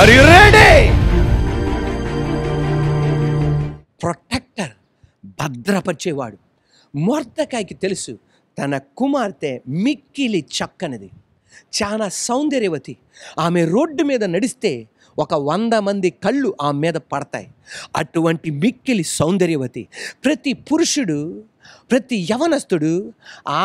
are you protector భద్రపరిచేవాడు మొర్దకాయకి తెలుసు తన కుమార్తె మిక్కిలి చక్కనిది చాలా సౌందర్యవతి ఆమె రోడ్డు మీద నడిస్తే ఒక వంద మంది కళ్ళు ఆమె మీద పడతాయి అటువంటి మిక్కిలి సౌందర్యవతి ప్రతి పురుషుడు ప్రతి యవనస్తుడు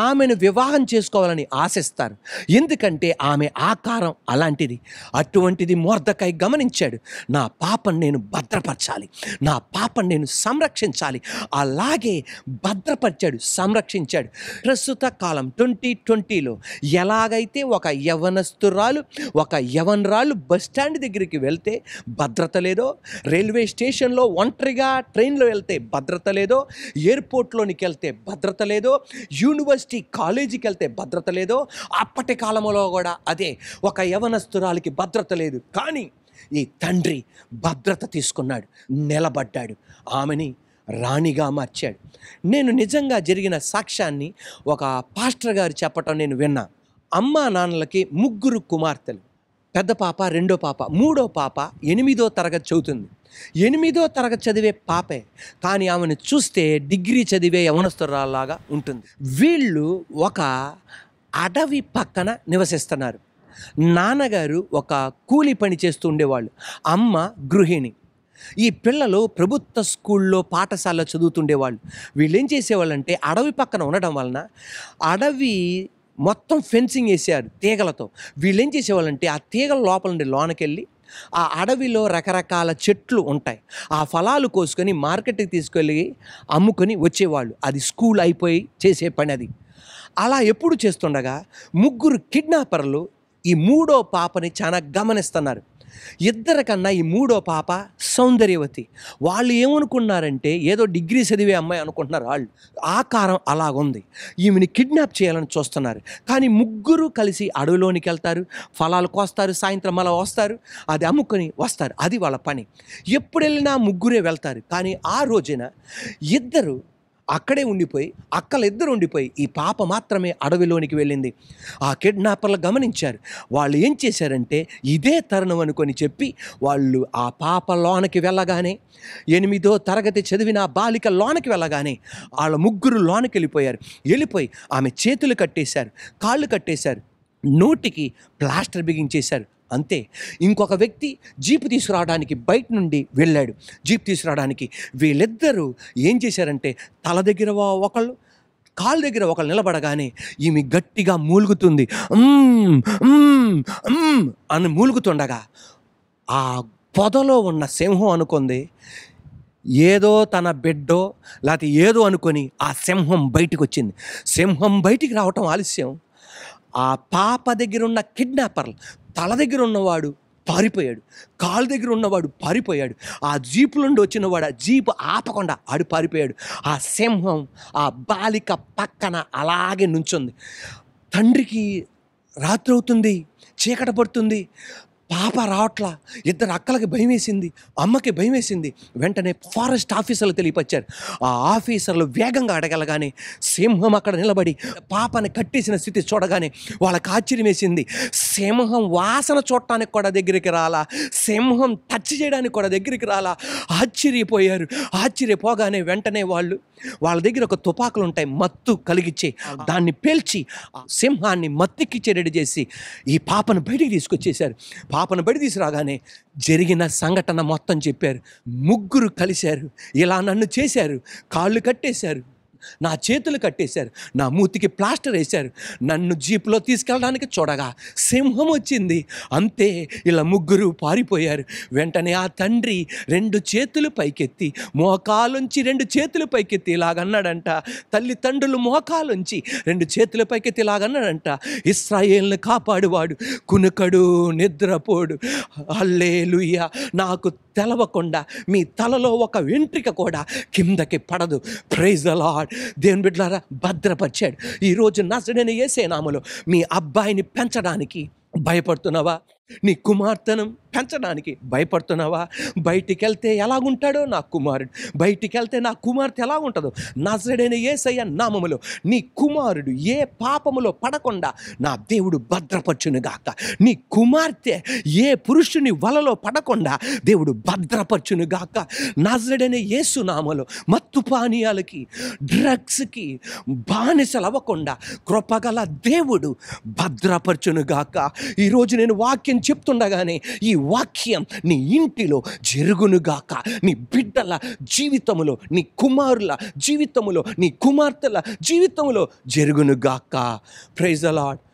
ఆమెను వివాహం చేసుకోవాలని ఆశిస్తారు ఎందుకంటే ఆమె ఆకారం అలాంటిది అటువంటిది మోర్దకాయ గమనించాడు నా పాపను నేను భద్రపరచాలి నా పాపను నేను సంరక్షించాలి అలాగే భద్రపరిచాడు సంరక్షించాడు ప్రస్తుత కాలం ట్వంటీ ట్వంటీలో ఎలాగైతే ఒక యవనస్తురాలు ఒక యవనరాలు బస్టాండ్ దగ్గరికి వెళ్తే భద్రత లేదో రైల్వే స్టేషన్లో ఒంటరిగా ట్రైన్లో వెళ్తే భద్రత లేదో ఎయిర్పోర్ట్లోనికి వెళ్తే భద్రత లేదో యూనివర్సిటీ కాలేజీకి వెళ్తే భద్రత లేదో అప్పటి కాలంలో కూడా అదే ఒక యవనస్తురాలకి భద్రత లేదు కానీ ఈ తండ్రి భద్రత తీసుకున్నాడు నిలబడ్డాడు ఆమెని రాణిగా మార్చాడు నేను నిజంగా జరిగిన సాక్ష్యాన్ని ఒక పాస్టర్ గారు చెప్పటం నేను విన్నా అమ్మా నాన్నలకి ముగ్గురు కుమార్తెలు పెద్ద పాప రెండో పాప మూడో పాప ఎనిమిదో తరగతి చదువుతుంది ఎనిమిదో తరగతి చదివే పాపే కానీ ఆమెను చూస్తే డిగ్రీ చదివే యవనస్తురాల్లాగా ఉంటుంది వీళ్ళు ఒక అడవి పక్కన నివసిస్తున్నారు నాన్నగారు ఒక కూలి పని చేస్తూ ఉండేవాళ్ళు అమ్మ గృహిణి ఈ పిల్లలు ప్రభుత్వ స్కూల్లో పాఠశాలలో చదువుతుండేవాళ్ళు వీళ్ళు ఏం చేసేవాళ్ళంటే అడవి పక్కన ఉండడం వలన అడవి మొత్తం ఫెన్సింగ్ వేసారు తీగలతో వీళ్ళు ఏం చేసేవాళ్ళంటే ఆ తీగల లోపల నుండి లోనకెళ్ళి ఆ అడవిలో రకరకాల చెట్లు ఉంటాయి ఆ ఫలాలు కోసుకొని మార్కెట్కి తీసుకెళ్ళి అమ్ముకొని వచ్చేవాళ్ళు అది స్కూల్ అయిపోయి చేసే పని అది అలా ఎప్పుడు చేస్తుండగా ముగ్గురు కిడ్నాపర్లు ఈ మూడో పాపని చాలా గమనిస్తున్నారు ఇద్దరికన్నా ఈ మూడో పాప సౌందర్యవతి వాళ్ళు ఏమనుకున్నారంటే ఏదో డిగ్రీ చదివే అమ్మాయి అనుకుంటున్నారు వాళ్ళు ఆకారం అలాగుంది ఈమెని కిడ్నాప్ చేయాలని చూస్తున్నారు కానీ ముగ్గురు కలిసి అడవిలోనికి వెళ్తారు ఫలాలు కోస్తారు సాయంత్రం అలా వస్తారు అది అమ్ముకొని వస్తారు అది వాళ్ళ పని ఎప్పుడు వెళ్ళినా ముగ్గురే వెళ్తారు కానీ ఆ రోజున ఇద్దరు అక్కడే ఉండిపోయి అక్కలిద్దరు ఉండిపోయి ఈ పాప మాత్రమే అడవిలోనికి వెళ్ళింది ఆ కిడ్నాపర్లు గమనించారు వాళ్ళు ఏం చేశారంటే ఇదే తరుణం అనుకొని చెప్పి వాళ్ళు ఆ పాప లోనకి వెళ్ళగానే ఎనిమిదో తరగతి చదివిన బాలిక లోనకి వెళ్ళగానే వాళ్ళ ముగ్గురు లోనకి వెళ్ళిపోయారు వెళ్ళిపోయి ఆమె చేతులు కట్టేశారు కాళ్ళు కట్టేశారు నోటికి ప్లాస్టర్ బిగించేశారు అంతే ఇంకొక వ్యక్తి జీపు తీసుకురావడానికి బయట నుండి వెళ్ళాడు జీప్ తీసుకురావడానికి వీళ్ళిద్దరూ ఏం చేశారంటే తల దగ్గర ఒకళ్ళు కాలు దగ్గర ఒకళ్ళు నిలబడగానే ఈమె గట్టిగా మూలుగుతుంది అని మూలుగుతుండగా ఆ పొదలో ఉన్న సింహం అనుకుంది ఏదో తన బిడ్డో లేకపోతే ఏదో అనుకొని ఆ సింహం బయటికి వచ్చింది సింహం బయటికి రావటం ఆలస్యం ఆ పాప దగ్గర ఉన్న కిడ్నాపర్లు తల దగ్గర ఉన్నవాడు పారిపోయాడు కాలు దగ్గర ఉన్నవాడు పారిపోయాడు ఆ జీపు నుండి వచ్చినవాడు ఆ జీపు ఆపకుండా ఆడు పారిపోయాడు ఆ సింహం ఆ బాలిక పక్కన అలాగే నుంచుంది తండ్రికి రాత్రి అవుతుంది చీకట పడుతుంది పాప రావట్లా ఇద్దరు అక్కలకి భయం వేసింది అమ్మకి భయం వేసింది వెంటనే ఫారెస్ట్ ఆఫీసర్లు తెలియపరిచారు ఆ ఆఫీసర్లు వేగంగా అడగలగానే సింహం అక్కడ నిలబడి పాపని కట్టేసిన స్థితి చూడగానే వాళ్ళకి ఆశ్చర్యం వేసింది సింహం వాసన చూడటానికి కూడా దగ్గరికి రాలా సింహం టచ్ చేయడానికి కూడా దగ్గరికి రాలా ఆశ్చర్యపోయారు ఆశ్చర్యపోగానే వెంటనే వాళ్ళు వాళ్ళ దగ్గర ఒక తుపాకులు ఉంటాయి మత్తు కలిగించే దాన్ని పేల్చి సింహాన్ని రెడీ చేసి ఈ పాపను బయటికి తీసుకొచ్చేశారు పాపను బడి తీసుకురాగానే జరిగిన సంఘటన మొత్తం చెప్పారు ముగ్గురు కలిశారు ఇలా నన్ను చేశారు కాళ్ళు కట్టేశారు నా చేతులు కట్టేశారు నా మూతికి ప్లాస్టర్ వేశారు నన్ను జీప్లో తీసుకెళ్ళడానికి చూడగా సింహం వచ్చింది అంతే ఇలా ముగ్గురు పారిపోయారు వెంటనే ఆ తండ్రి రెండు చేతులు పైకెత్తి మోకాలుంచి రెండు చేతులు పైకెత్తి ఇలాగన్నాడంట తల్లిదండ్రులు మోకాలుంచి రెండు చేతుల పైకెత్తి ఇలాగన్నాడంట ఇస్రాయేల్ని కాపాడువాడు కునుకడు నిద్రపోడు అల్లే నాకు తెలవకుండా మీ తలలో ఒక వెంట్రిక కూడా కిందకి పడదు ప్రైజ్ అలాడ్ ఉన్నాడు దేవుని బిడ్డలారా భద్రపరిచాడు ఈరోజు నసడని ఏసే నామలో మీ అబ్బాయిని పెంచడానికి భయపడుతున్నావా నీ కుమార్తెను పెంచడానికి భయపడుతున్నావా బయటికి వెళ్తే ఎలాగుంటాడో నా కుమారుడు బయటికి వెళ్తే నా కుమార్తె ఎలా ఉంటుందో నజడైన ఏసయ్య నామములో నీ కుమారుడు ఏ పాపములో పడకుండా నా దేవుడు భద్రపరచును గాక నీ కుమార్తె ఏ పురుషుని వలలో పడకుండా దేవుడు భద్రపరచును గాక నజడైన యేసు నామలో మత్తు పానీయాలకి డ్రగ్స్కి బానిసలు అవ్వకుండా కృపగల దేవుడు భద్రపరచును గాక ఈరోజు నేను వాక్యం చెప్తుండగానే ఈ వాక్యం నీ ఇంటిలో జరుగునుగాక నీ బిడ్డల జీవితములో నీ కుమారుల జీవితములో నీ కుమార్తెల జీవితంలో జరుగునుగాక ప్రైజ్ అలాడ్